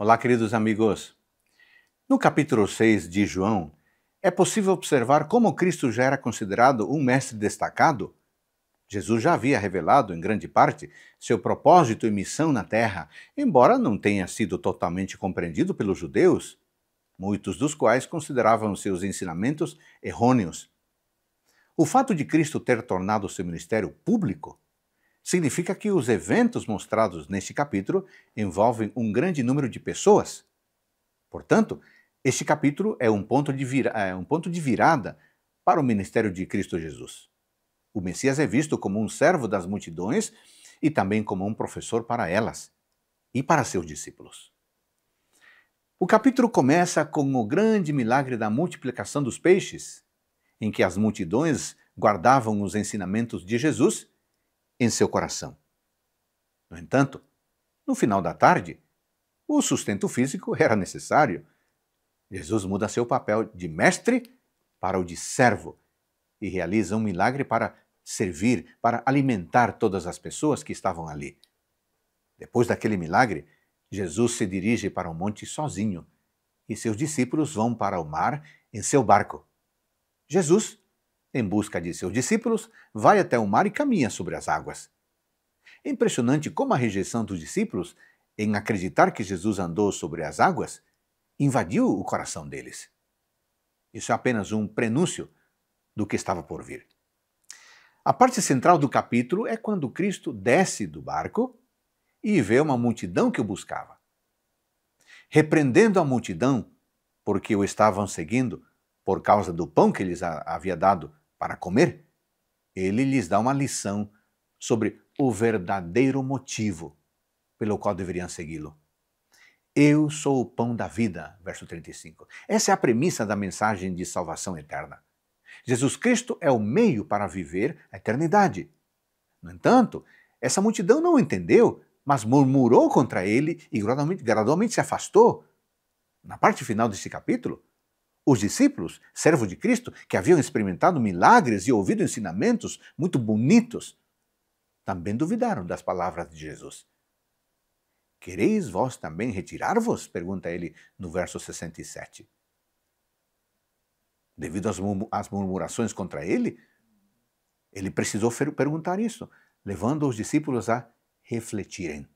Olá, queridos amigos. No capítulo 6 de João, é possível observar como Cristo já era considerado um mestre destacado. Jesus já havia revelado, em grande parte, seu propósito e missão na terra, embora não tenha sido totalmente compreendido pelos judeus, muitos dos quais consideravam seus ensinamentos errôneos. O fato de Cristo ter tornado seu ministério público significa que os eventos mostrados neste capítulo envolvem um grande número de pessoas. Portanto, este capítulo é um ponto de, vira, é um ponto de virada para o ministério de Cristo Jesus. O Messias é visto como um servo das multidões e também como um professor para elas e para seus discípulos. O capítulo começa com o grande milagre da multiplicação dos peixes, em que as multidões guardavam os ensinamentos de Jesus em seu coração. No entanto, no final da tarde, o sustento físico era necessário. Jesus muda seu papel de mestre para o de servo e realiza um milagre para servir, para alimentar todas as pessoas que estavam ali. Depois daquele milagre, Jesus se dirige para o um monte sozinho e seus discípulos vão para o mar em seu barco. Jesus em busca de seus discípulos, vai até o mar e caminha sobre as águas. É impressionante como a rejeição dos discípulos em acreditar que Jesus andou sobre as águas invadiu o coração deles. Isso é apenas um prenúncio do que estava por vir. A parte central do capítulo é quando Cristo desce do barco e vê uma multidão que o buscava. Repreendendo a multidão, porque o estavam seguindo por causa do pão que lhes havia dado para comer, ele lhes dá uma lição sobre o verdadeiro motivo pelo qual deveriam segui-lo. Eu sou o pão da vida, verso 35. Essa é a premissa da mensagem de salvação eterna. Jesus Cristo é o meio para viver a eternidade. No entanto, essa multidão não entendeu, mas murmurou contra ele e gradualmente, gradualmente se afastou. Na parte final deste capítulo, os discípulos, servos de Cristo, que haviam experimentado milagres e ouvido ensinamentos muito bonitos, também duvidaram das palavras de Jesus. Quereis vós também retirar-vos? pergunta ele no verso 67. Devido às murmurações contra ele, ele precisou perguntar isso, levando os discípulos a refletirem.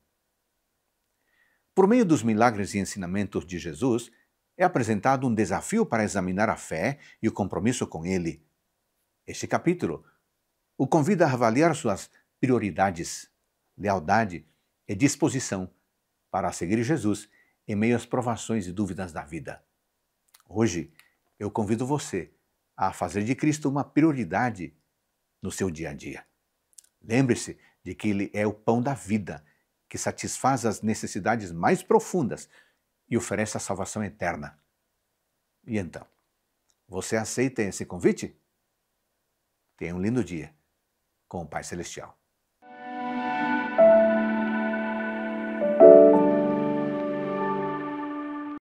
Por meio dos milagres e ensinamentos de Jesus, é apresentado um desafio para examinar a fé e o compromisso com ele. Este capítulo o convida a avaliar suas prioridades, lealdade e disposição para seguir Jesus em meio às provações e dúvidas da vida. Hoje, eu convido você a fazer de Cristo uma prioridade no seu dia a dia. Lembre-se de que Ele é o pão da vida, que satisfaz as necessidades mais profundas e oferece a salvação eterna. E então, você aceita esse convite? Tenha um lindo dia com o Pai Celestial.